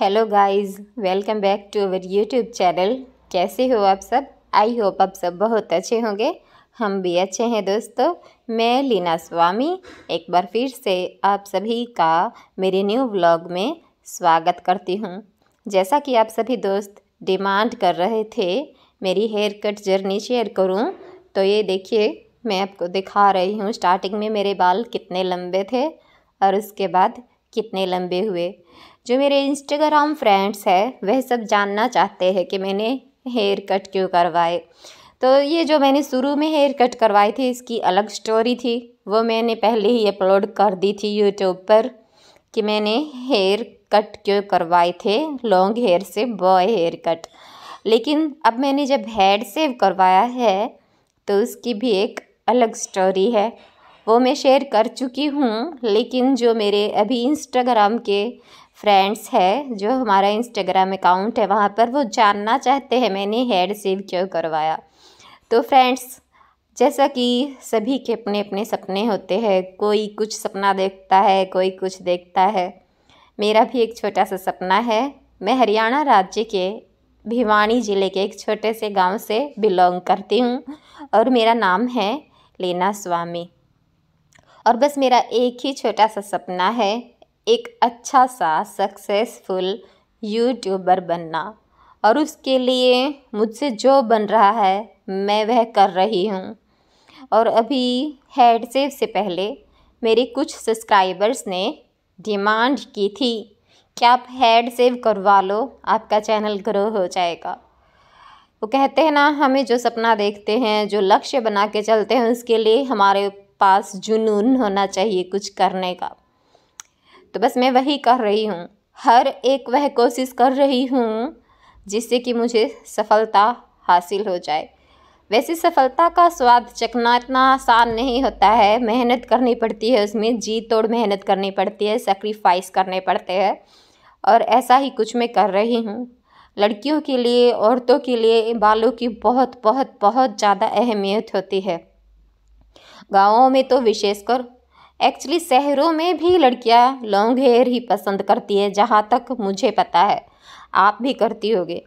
hello guys welcome back to our YouTube channel कैसे हो आप सब आई होप आप सब बहुत अच्छे होंगे हम भी अच्छे हैं दोस्तों मैं लीना स्वामी एक बार फिर से आप सभी का मेरे न्यू व्लॉग में स्वागत करती हूं जैसा कि आप सभी दोस्त डिमांड कर रहे थे मेरी हेयर कट जर्नी शेयर करूं तो ये देखिए मैं आपको दिखा रही हूँ स्टार्टिंग में मेरे बाल कितने लंबे थे और उसके बाद कितने लंबे हुए जो मेरे इंस्टाग्राम फ्रेंड्स हैं वह सब जानना चाहते हैं कि मैंने हेयर कट क्यों करवाए तो ये जो मैंने शुरू में हेयर कट करवाई थी इसकी अलग स्टोरी थी वो मैंने पहले ही अपलोड कर दी थी यूट्यूब पर कि मैंने हेयर कट क्यों करवाए थे लॉन्ग हेयर से बॉय हेयर कट लेकिन अब मैंने जब हेड सेव करवाया है तो उसकी भी एक अलग स्टोरी है वो मैं शेयर कर चुकी हूँ लेकिन जो मेरे अभी इंस्टाग्राम के फ्रेंड्स है जो हमारा इंस्टाग्राम अकाउंट है वहाँ पर वो जानना चाहते हैं मैंने हेड सेव क्यों करवाया तो फ्रेंड्स जैसा कि सभी के अपने अपने सपने होते हैं कोई कुछ सपना देखता है कोई कुछ देखता है मेरा भी एक छोटा सा सपना है मैं हरियाणा राज्य के भिवानी ज़िले के एक छोटे से गांव से बिलोंग करती हूँ और मेरा नाम है लीना स्वामी और बस मेरा एक ही छोटा सा सपना है एक अच्छा सा सक्सेसफुल यूट्यूबर बनना और उसके लिए मुझसे जो बन रहा है मैं वह कर रही हूँ और अभी हेड सेव से पहले मेरे कुछ सब्सक्राइबर्स ने डिमांड की थी कि आप हेड सेव करवा लो आपका चैनल ग्रो हो जाएगा वो कहते हैं ना हमें जो सपना देखते हैं जो लक्ष्य बना के चलते हैं उसके लिए हमारे पास जुनून होना चाहिए कुछ करने का तो बस मैं वही कर रही हूँ हर एक वह कोशिश कर रही हूँ जिससे कि मुझे सफलता हासिल हो जाए वैसे सफलता का स्वाद चखना इतना आसान नहीं होता है मेहनत करनी पड़ती है उसमें जी तोड़ मेहनत करनी पड़ती है सेक्रीफाइस करने पड़ते हैं और ऐसा ही कुछ मैं कर रही हूँ लड़कियों के लिए औरतों के लिए बालों की बहुत बहुत बहुत ज़्यादा अहमियत होती है गाँवों में तो विशेषकर एक्चुअली शहरों में भी लड़कियां लॉन्ग हेयर ही पसंद करती है जहाँ तक मुझे पता है आप भी करती होगे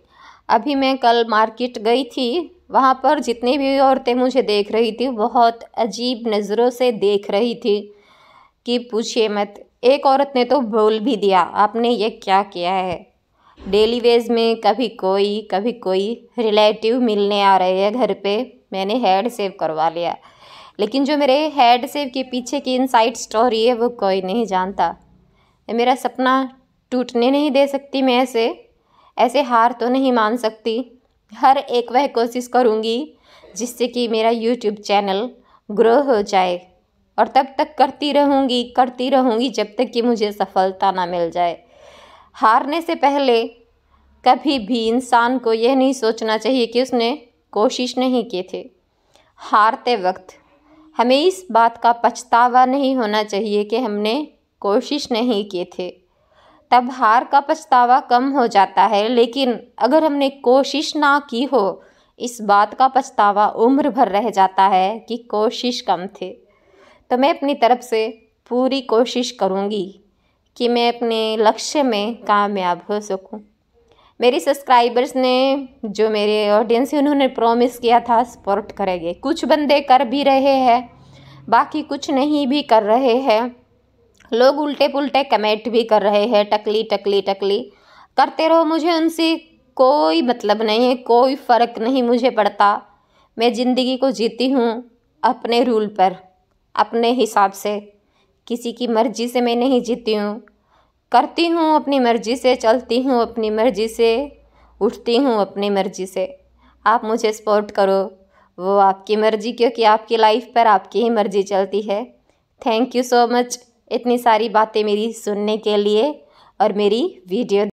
अभी मैं कल मार्केट गई थी वहाँ पर जितनी भी औरतें मुझे देख रही थी बहुत अजीब नज़रों से देख रही थी कि पूछिए मत एक औरत ने तो बोल भी दिया आपने ये क्या किया है डेली वेज में कभी कोई कभी कोई रिलेटिव मिलने आ रहे हैं घर पे मैंने हेड सेव करवा लिया लेकिन जो मेरे हेड से के पीछे की इनसाइड स्टोरी है वो कोई नहीं जानता मेरा सपना टूटने नहीं दे सकती मैं ऐसे ऐसे हार तो नहीं मान सकती हर एक वह कोशिश करूँगी जिससे कि मेरा यूट्यूब चैनल ग्रो हो जाए और तब तक करती रहूँगी करती रहूँगी जब तक कि मुझे सफलता ना मिल जाए हारने से पहले कभी भी इंसान को यह नहीं सोचना चाहिए कि उसने कोशिश नहीं की थी हारते वक्त हमें इस बात का पछतावा नहीं होना चाहिए कि हमने कोशिश नहीं किए थे तब हार का पछतावा कम हो जाता है लेकिन अगर हमने कोशिश ना की हो इस बात का पछतावा उम्र भर रह जाता है कि कोशिश कम थे तो मैं अपनी तरफ से पूरी कोशिश करूँगी कि मैं अपने लक्ष्य में कामयाब हो सकूँ मेरी सब्सक्राइबर्स ने जो मेरे ऑडियंस हैं उन्होंने प्रॉमिस किया था सपोर्ट करेंगे कुछ बंदे कर भी रहे हैं बाकी कुछ नहीं भी कर रहे हैं लोग उल्टे पुलटे कमेंट भी कर रहे हैं टकली टकली टकली करते रहो मुझे उनसे कोई मतलब नहीं है कोई फ़र्क नहीं मुझे पड़ता मैं ज़िंदगी को जीती हूँ अपने रूल पर अपने हिसाब से किसी की मर्ज़ी से मैं नहीं जीती हूँ करती हूँ अपनी मर्ज़ी से चलती हूँ अपनी मर्ज़ी से उठती हूँ अपनी मर्ज़ी से आप मुझे सपोर्ट करो वो आपकी मर्ज़ी क्योंकि आपकी लाइफ पर आपकी ही मर्ज़ी चलती है थैंक यू सो मच इतनी सारी बातें मेरी सुनने के लिए और मेरी वीडियो